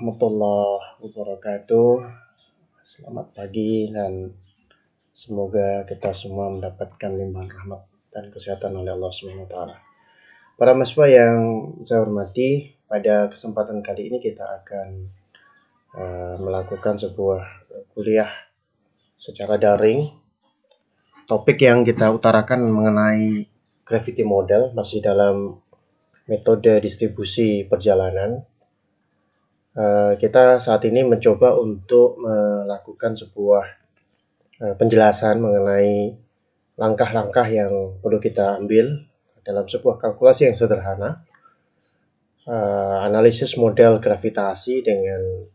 warahmatullahi wabarakatuh. Selamat pagi dan semoga kita semua mendapatkan limpahan rahmat dan kesehatan oleh Allah swt. Para mahasiswa yang saya hormati, pada kesempatan kali ini kita akan uh, melakukan sebuah kuliah secara daring. Topik yang kita utarakan mengenai gravity model masih dalam metode distribusi perjalanan Eh, kita saat ini mencoba untuk melakukan sebuah uh, penjelasan mengenai langkah-langkah yang perlu kita ambil dalam sebuah kalkulasi yang sederhana. Uh, analisis model gravitasi dengan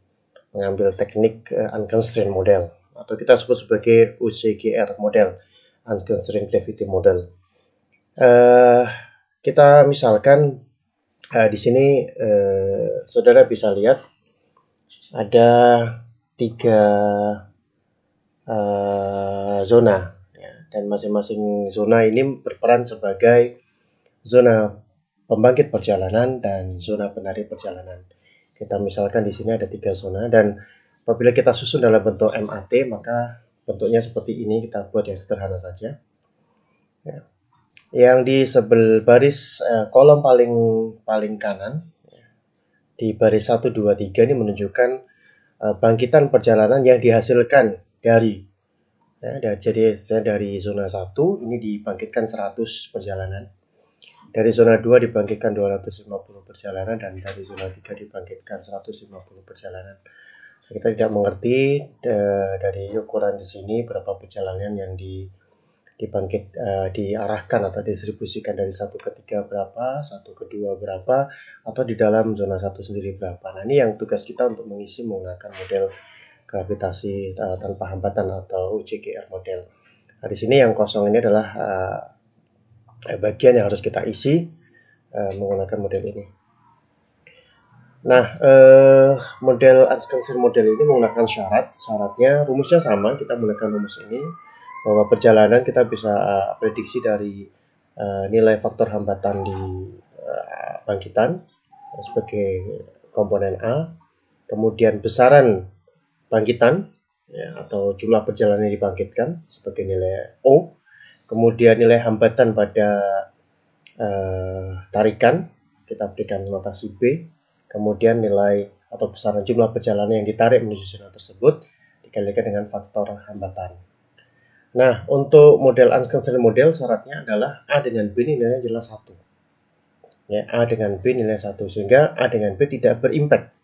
mengambil teknik uh, unconstrained model atau kita sebut sebagai UCGR model, unconstrained gravity model. Uh, kita misalkan uh, di sini uh, saudara bisa lihat ada tiga uh, zona ya, dan masing-masing zona ini berperan sebagai zona pembangkit perjalanan dan zona penarik perjalanan. Kita misalkan di sini ada tiga zona dan apabila kita susun dalam bentuk MAT maka bentuknya seperti ini kita buat yang sederhana saja. Ya. Yang di sebel baris eh, kolom paling paling kanan di baris 1, 2, 3 ini menunjukkan uh, bangkitan perjalanan yang dihasilkan dari ya, jadi dari zona 1 ini dibangkitkan 100 perjalanan dari zona 2 dibangkitkan 250 perjalanan dan dari zona 3 dibangkitkan 150 perjalanan kita tidak mengerti uh, dari ukuran di sini berapa perjalanan yang di dibangkit uh, diarahkan atau distribusikan dari satu ke tiga berapa, satu ke dua berapa, atau di dalam zona satu sendiri berapa. Nah ini yang tugas kita untuk mengisi menggunakan model gravitasi uh, tanpa hambatan atau UCGR model. Nah, di sini yang kosong ini adalah uh, bagian yang harus kita isi uh, menggunakan model ini. Nah, eh, model Anscalcer model ini menggunakan syarat. Syaratnya rumusnya sama, kita menggunakan rumus ini bahwa perjalanan kita bisa eh, prediksi dari uh, nilai faktor hambatan di uh, bangkitan sebagai komponen A, kemudian besaran bangkitan ya, atau jumlah perjalanan yang dibangkitkan sebagai nilai O, kemudian nilai hambatan pada uh, tarikan kita berikan notasi B, kemudian nilai atau besaran jumlah perjalanan yang ditarik menuju zona tersebut dikalikan dengan faktor hambatan. Nah, untuk model unconstrained model syaratnya adalah A dengan B nilainya jelas 1. Ya, A dengan B nilai 1 sehingga A dengan B tidak berimpact,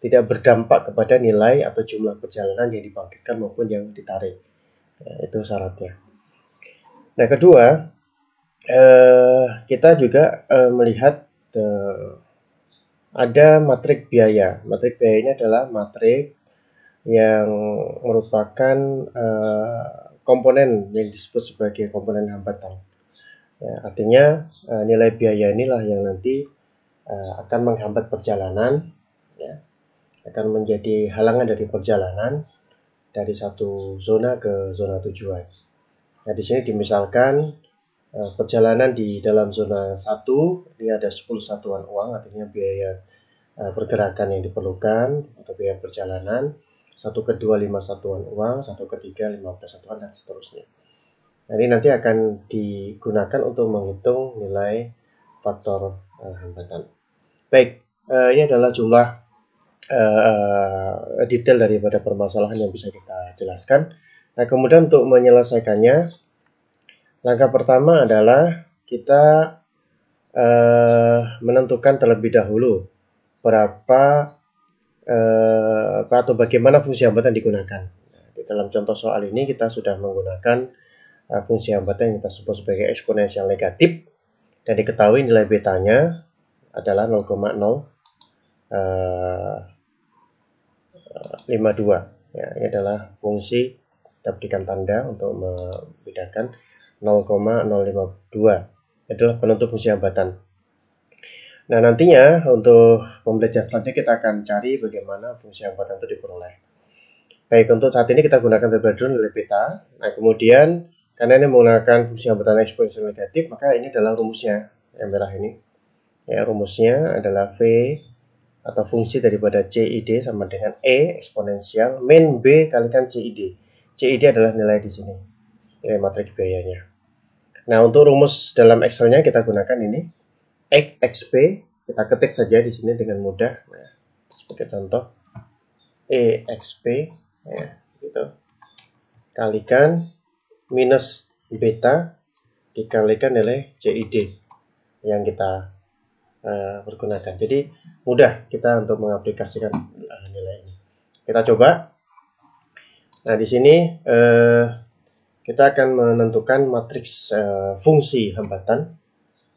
tidak berdampak kepada nilai atau jumlah perjalanan yang dibangkitkan maupun yang ditarik. Ya, itu syaratnya. Nah, kedua, eh, kita juga eh, melihat eh, ada matrik biaya. Matrik biayanya adalah matrik yang merupakan eh, komponen yang disebut sebagai komponen hambatan. Ya, artinya uh, nilai biaya inilah yang nanti uh, akan menghambat perjalanan, ya, akan menjadi halangan dari perjalanan dari satu zona ke zona tujuan. Nah, di sini dimisalkan uh, perjalanan di dalam zona 1 ini ada 10 satuan uang artinya biaya uh, pergerakan yang diperlukan atau biaya perjalanan satu kedua lima satuan uang, satu ketiga lima belas satuan dan seterusnya. Nah, ini nanti akan digunakan untuk menghitung nilai faktor uh, hambatan. Baik, uh, ini adalah jumlah uh, detail daripada permasalahan yang bisa kita jelaskan. Nah, kemudian untuk menyelesaikannya, langkah pertama adalah kita uh, menentukan terlebih dahulu berapa eh, atau bagaimana fungsi hambatan digunakan. Di dalam contoh soal ini kita sudah menggunakan eh, fungsi hambatan yang kita sebut sebagai eksponensial negatif dan diketahui nilai betanya adalah 0,0 52. Eh, eh, ya, ini adalah fungsi kita berikan tanda untuk membedakan 0,052 adalah penentu fungsi hambatan. Nah nantinya untuk pembelajaran selanjutnya kita akan cari bagaimana fungsi yang itu diperoleh. Baik untuk saat ini kita gunakan tabel dahulu nilai beta. Nah kemudian karena ini menggunakan fungsi hambatan eksponensial negatif maka ini adalah rumusnya yang merah ini. Ya rumusnya adalah v atau fungsi daripada CID sama dengan E eksponensial min B kalikan CID. CID adalah nilai di sini, nilai matriks biayanya. Nah, untuk rumus dalam excelnya kita gunakan ini xp kita ketik saja di sini dengan mudah nah, sebagai contoh exp ya, gitu kalikan minus beta dikalikan nilai JID yang kita uh, pergunakan. Jadi mudah kita untuk mengaplikasikan uh, nilai ini. Kita coba. Nah di sini uh, kita akan menentukan matriks uh, fungsi hambatan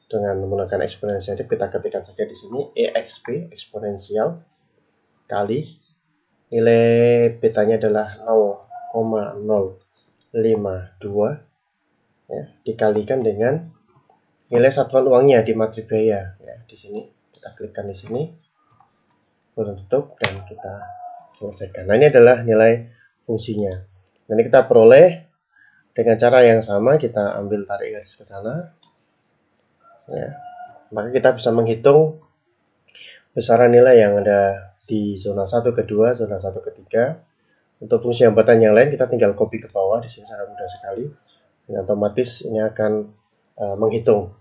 dengan menggunakan eksponensial kita ketikkan saja di sini exp eksponensial kali nilai betanya adalah 0,052 ya, dikalikan dengan nilai satuan uangnya di matri biaya ya di sini kita klikkan di sini kurung tutup dan kita selesaikan nah ini adalah nilai fungsinya nanti kita peroleh dengan cara yang sama kita ambil tarik garis ke sana ya. Maka kita bisa menghitung besaran nilai yang ada di zona 1 ke 2, zona 1 ke 3. Untuk fungsi hambatan yang lain kita tinggal copy ke bawah, di sini sangat mudah sekali. Dan otomatis ini akan uh, menghitung.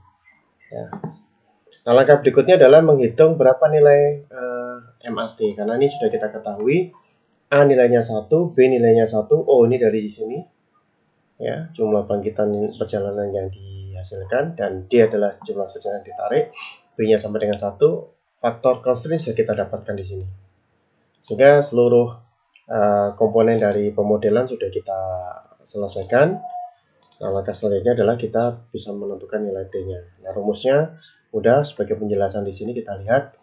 Ya. Nah, langkah berikutnya adalah menghitung berapa nilai uh, e, MAT. Karena ini sudah kita ketahui, A nilainya 1, B nilainya 1, O ini dari di sini. Ya, jumlah bangkitan perjalanan yang di dihasilkan dan D adalah jumlah kerjaan yang ditarik B-nya sama dengan satu faktor constraint sudah kita dapatkan di sini sehingga seluruh uh, komponen dari pemodelan sudah kita selesaikan nah langkah selanjutnya adalah kita bisa menentukan nilai T-nya nah rumusnya mudah sebagai penjelasan di sini kita lihat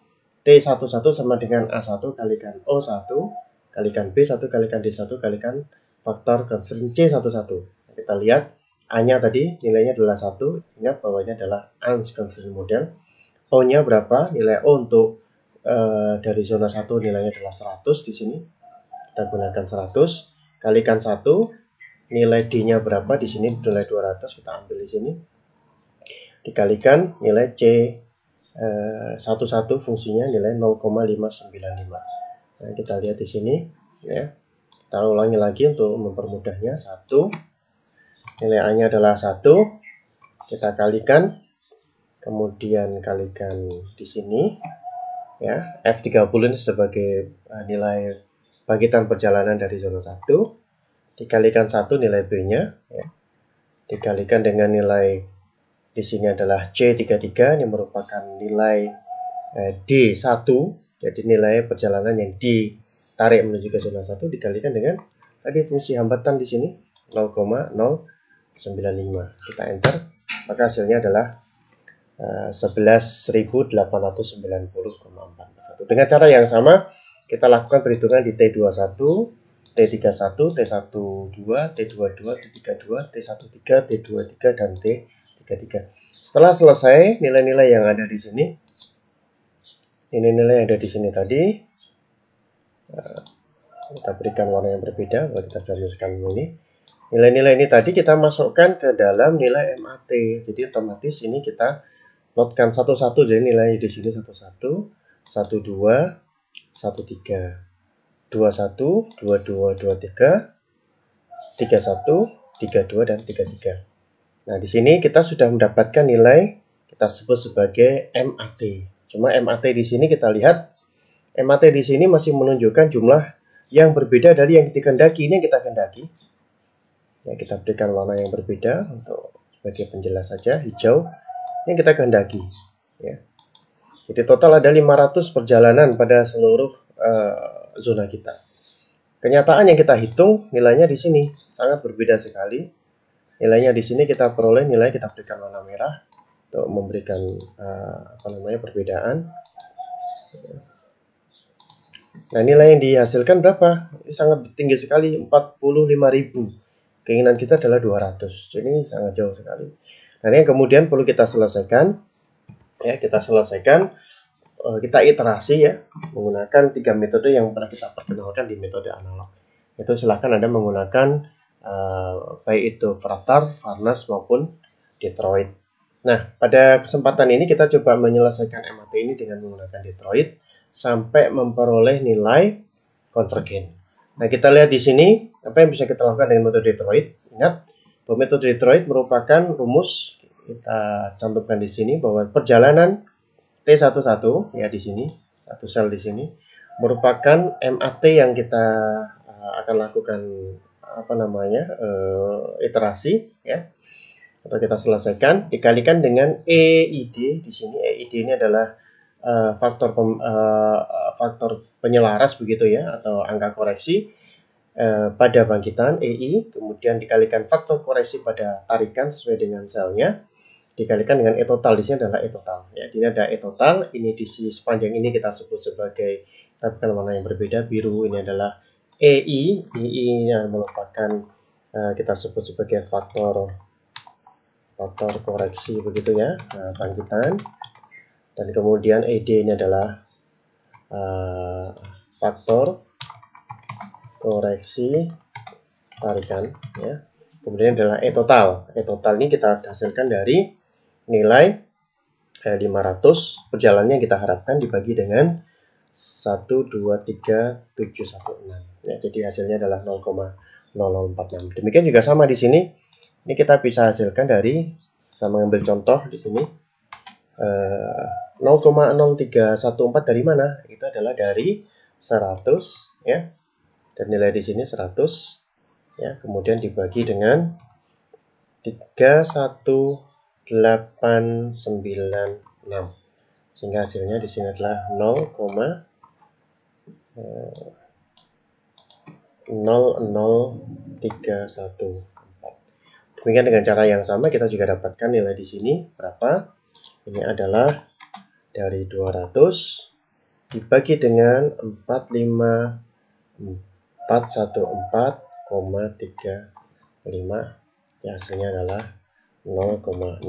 T11 sama dengan A1 kalikan O1 kalikan B1 kalikan D1 kalikan faktor constraint C11 kita lihat A-nya tadi nilainya adalah 1. Ingat bawahnya adalah unconstrained model. O-nya berapa? Nilai O untuk e, dari zona 1 nilainya adalah 100 di sini. Kita gunakan 100. Kalikan 1. Nilai D-nya berapa? Di sini nilai 200. Kita ambil di sini. Dikalikan nilai C e, eh, 11 fungsinya nilai 0,595. Nah, kita lihat di sini. ya Kita ulangi lagi untuk mempermudahnya. 1 nilai A nya adalah 1 kita kalikan kemudian kalikan di sini ya F30 ini sebagai eh, nilai bagitan perjalanan dari zona 1 dikalikan 1 nilai B nya ya. dikalikan dengan nilai di sini adalah C33 ini merupakan nilai eh, D1 jadi nilai perjalanan yang ditarik menuju ke zona 1 dikalikan dengan tadi fungsi hambatan di sini 0,0 95 kita enter maka hasilnya adalah eh, uh, 11.890,41 dengan cara yang sama kita lakukan perhitungan di T21 T31 T12 T22 T32 T13 T23 dan T33 setelah selesai nilai-nilai yang ada di sini ini nilai yang ada di sini tadi uh, kita berikan warna yang berbeda kita jelaskan ini Nilai-nilai ini tadi kita masukkan ke dalam nilai MAT. Jadi otomatis ini kita notkan satu-satu. Jadi nilai di sini satu-satu, satu dua, satu tiga, dua satu, dua dua, dua tiga, tiga satu, tiga dua dan tiga tiga. Nah di sini kita sudah mendapatkan nilai kita sebut sebagai MAT. Cuma MAT di sini kita lihat MAT di sini masih menunjukkan jumlah yang berbeda dari yang dikendaki ini yang kita kendaki ya kita berikan warna yang berbeda untuk sebagai penjelas saja hijau yang kita kehendaki ya jadi total ada 500 perjalanan pada seluruh uh, zona kita kenyataan yang kita hitung nilainya di sini sangat berbeda sekali nilainya di sini kita peroleh nilai kita berikan warna merah untuk memberikan uh, apa namanya perbedaan Nah, nilai yang dihasilkan berapa? Ini sangat tinggi sekali, 45.000. Keinginan kita adalah 200. Ini sangat jauh sekali. Nah, ini yang kemudian perlu kita selesaikan. Ya, kita selesaikan eh, kita iterasi ya menggunakan tiga metode yang pernah kita perkenalkan di metode analog. Itu silahkan Anda menggunakan uh, baik itu pratar, Farnas maupun Detroit. Nah, pada kesempatan ini kita coba menyelesaikan MAT ini dengan menggunakan Detroit sampai memperoleh nilai konvergen. Nah, kita lihat di sini apa yang bisa kita lakukan dengan metode Detroit. Ingat, bahwa metode Detroit merupakan rumus kita cantumkan di sini bahwa perjalanan T11 ya di sini, satu sel di sini merupakan MAT yang kita eh, akan lakukan apa namanya uh, iterasi ya atau kita selesaikan dikalikan dengan EID di sini EID ini adalah uh, faktor pem, uh, faktor penyelaras begitu ya atau angka koreksi uh, pada bangkitan EI kemudian dikalikan faktor koreksi pada tarikan sesuai dengan selnya dikalikan dengan E total di adalah E total ya ini ada E total ini di sisi sepanjang ini kita sebut sebagai tapi warna yang berbeda biru ini adalah EI EI yang merupakan uh, kita sebut sebagai faktor faktor koreksi begitu ya nah, bangkitan dan kemudian ed ini adalah uh, faktor koreksi tarikan ya kemudian adalah e total e total ini kita hasilkan dari nilai eh, 500 perjalannya kita harapkan dibagi dengan 1 2 3 7 123716 ya jadi hasilnya adalah 0,0046 demikian juga sama di sini ini kita bisa hasilkan dari saya mengambil contoh di sini eh, 0,0314 dari mana? Itu adalah dari 100 ya. Dan nilai di sini 100 ya, kemudian dibagi dengan 31896. Sehingga hasilnya di sini adalah 00314. Eh, Demikian dengan cara yang sama kita juga dapatkan nilai di sini berapa? Ini adalah dari 200 dibagi dengan 45414,35 ya hasilnya adalah 0,0044039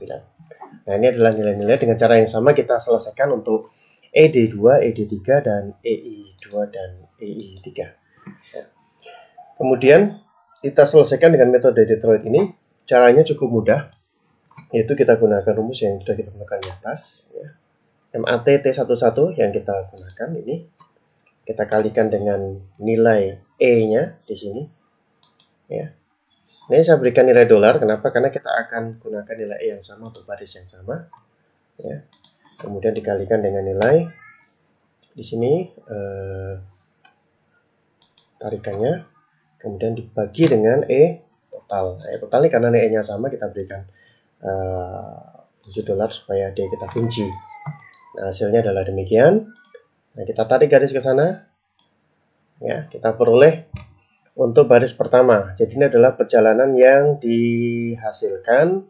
nah ini adalah nilai-nilai dengan cara yang sama kita selesaikan untuk ED2, ED3, dan EI2 dan EI3 ya. kemudian kita selesaikan dengan metode Detroit ini caranya cukup mudah yaitu kita gunakan rumus yang sudah kita gunakan di atas ya. MAT T11 yang kita gunakan ini kita kalikan dengan nilai E-nya di sini ya. Ini saya berikan nilai dolar kenapa? Karena kita akan gunakan nilai E yang sama untuk baris yang sama ya. Kemudian dikalikan dengan nilai di sini eh, tarikannya kemudian dibagi dengan E total. E total ini karena E-nya sama kita berikan uh, dolar supaya dia kita kunci. Nah, hasilnya adalah demikian. Nah, kita tarik garis ke sana. Ya, kita peroleh untuk baris pertama. Jadi ini adalah perjalanan yang dihasilkan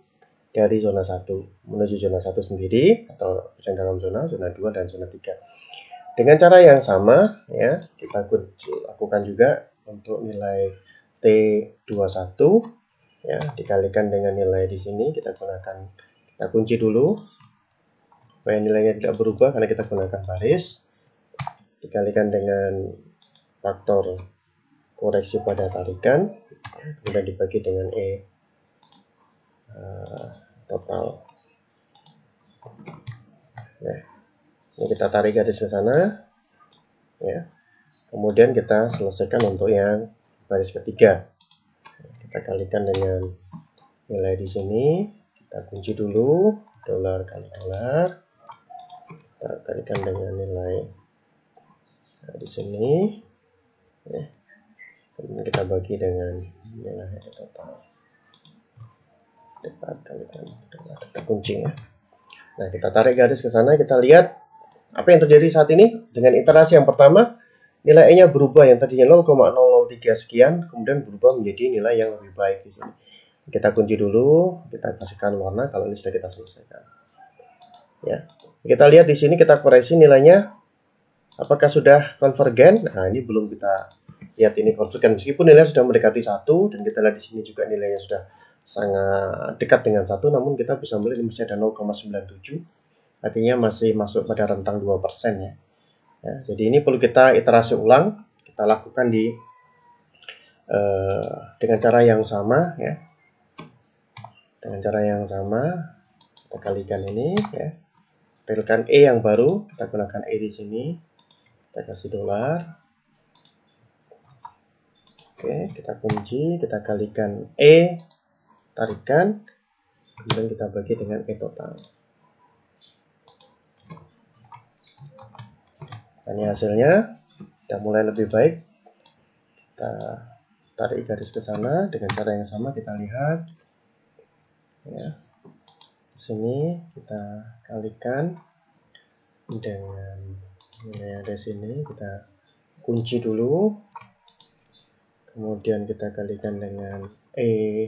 dari zona 1 menuju zona 1 sendiri atau yang dalam zona, zona 2 dan zona 3. Dengan cara yang sama ya, kita lakukan juga untuk nilai T21 ya dikalikan dengan nilai di sini kita gunakan kita kunci dulu supaya nilainya tidak berubah karena kita gunakan baris dikalikan dengan faktor koreksi pada tarikan kemudian dibagi dengan E eh, total ya ini kita tarik garis ke sana ya kemudian kita selesaikan untuk yang baris ketiga kita kalikan dengan nilai di sini kita kunci dulu dolar kali dolar kita kalikan dengan nilai nah, di sini ya. kemudian kita bagi dengan nilai total kita kalikan dolar kita kunci ya nah kita tarik garis ke sana kita lihat apa yang terjadi saat ini dengan iterasi yang pertama nilainya berubah yang tadinya 0,003 sekian kemudian berubah menjadi nilai yang lebih baik di sini. Kita kunci dulu, kita kasihkan warna kalau ini sudah kita selesaikan. Ya. Kita lihat di sini kita koreksi nilainya apakah sudah konvergen? Nah, ini belum kita lihat ini konvergen meskipun nilai sudah mendekati satu dan kita lihat di sini juga nilainya sudah sangat dekat dengan satu namun kita bisa melihat ini masih ada 0,97 artinya masih masuk pada rentang 2% ya. Ya, jadi ini perlu kita iterasi ulang, kita lakukan di uh, dengan cara yang sama ya. Dengan cara yang sama kita kalikan ini ya. Tampilkan E yang baru, kita gunakan E di sini. Kita kasih dolar. Oke, kita kunci, kita kalikan E, tarikan, kemudian kita bagi dengan E total. nah, ini hasilnya sudah mulai lebih baik kita tarik garis ke sana dengan cara yang sama kita lihat ya Di sini kita kalikan dengan nilai ada sini kita kunci dulu kemudian kita kalikan dengan E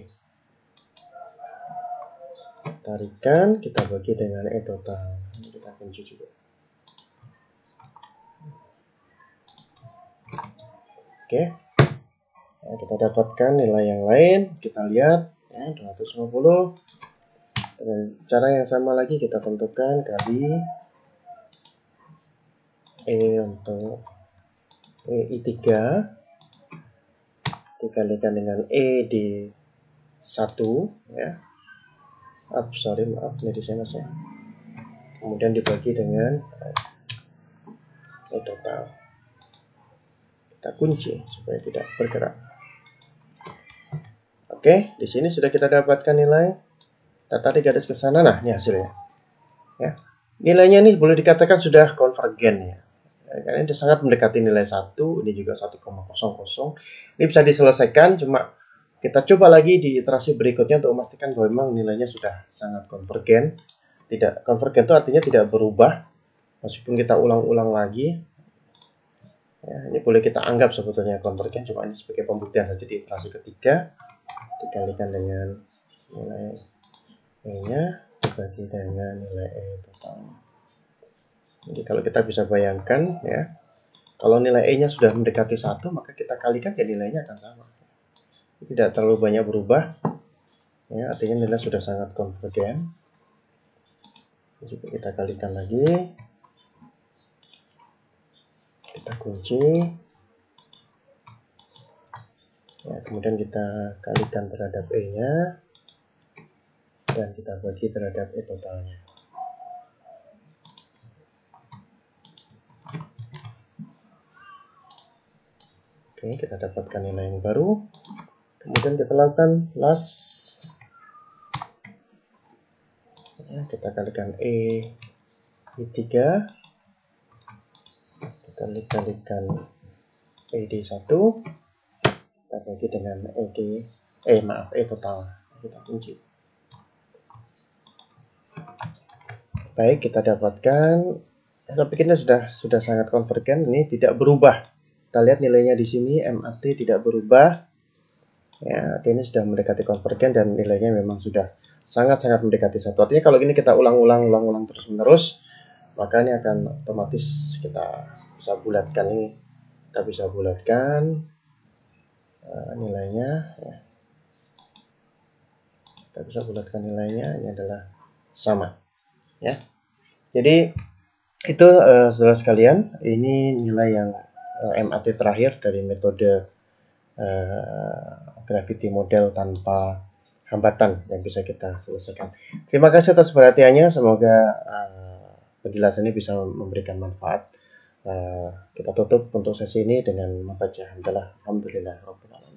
tarikan kita bagi dengan E total kita kunci juga oke nah, kita dapatkan nilai yang lain kita lihat ya, 250 dengan cara yang sama lagi kita tentukan kali E untuk e I3 dikalikan dengan E di 1 ya up sorry maaf dari saya mas kemudian dibagi dengan eh, E total kita kunci supaya tidak bergerak. Oke, di sini sudah kita dapatkan nilai. Kita tarik garis ke sana, nah ini hasilnya. Ya, nilainya ini boleh dikatakan sudah konvergen ya. Karena ini sangat mendekati nilai 1, ini juga 1,00. Ini bisa diselesaikan, cuma kita coba lagi di iterasi berikutnya untuk memastikan bahwa memang nilainya sudah sangat konvergen. Tidak konvergen itu artinya tidak berubah, meskipun kita ulang-ulang lagi Ya, ini boleh kita anggap sebetulnya konvergen cuma ini sebagai pembuktian saja di iterasi ketiga dikalikan dengan nilai E-nya dibagi dengan nilai E pertama. Jadi kalau kita bisa bayangkan ya, kalau nilai E-nya sudah mendekati satu maka kita kalikan ya nilainya akan sama. Tidak terlalu banyak berubah. Ya, artinya nilai sudah sangat konvergen. Jadi kita kalikan lagi kita kunci ya, kemudian kita kalikan terhadap E nya dan kita bagi terhadap E totalnya Oke, kita dapatkan nilai yang baru. Kemudian kita lakukan last. Ya, kita kalikan E, E3 kali-kalikan ED1 kita bagi dengan ED eh maaf E total kita kunci baik kita dapatkan saya pikirnya sudah sudah sangat konvergen ini tidak berubah kita lihat nilainya di sini MAT tidak berubah ya ini sudah mendekati konvergen dan nilainya memang sudah sangat-sangat mendekati satu artinya kalau ini kita ulang-ulang ulang-ulang terus-menerus maka ini akan otomatis kita bisa bulatkan ini kita bisa bulatkan uh, nilainya ya. kita bisa bulatkan nilainya ini adalah sama ya jadi itu uh, saudara sekalian ini nilai yang uh, eh, MAT terakhir dari metode uh, gravity model tanpa hambatan yang bisa kita selesaikan terima kasih atas perhatiannya semoga uh, penjelasannya bisa memberikan manfaat. Eh, kita tutup untuk sesi ini dengan membaca hamdalah alhamdulillah alamin.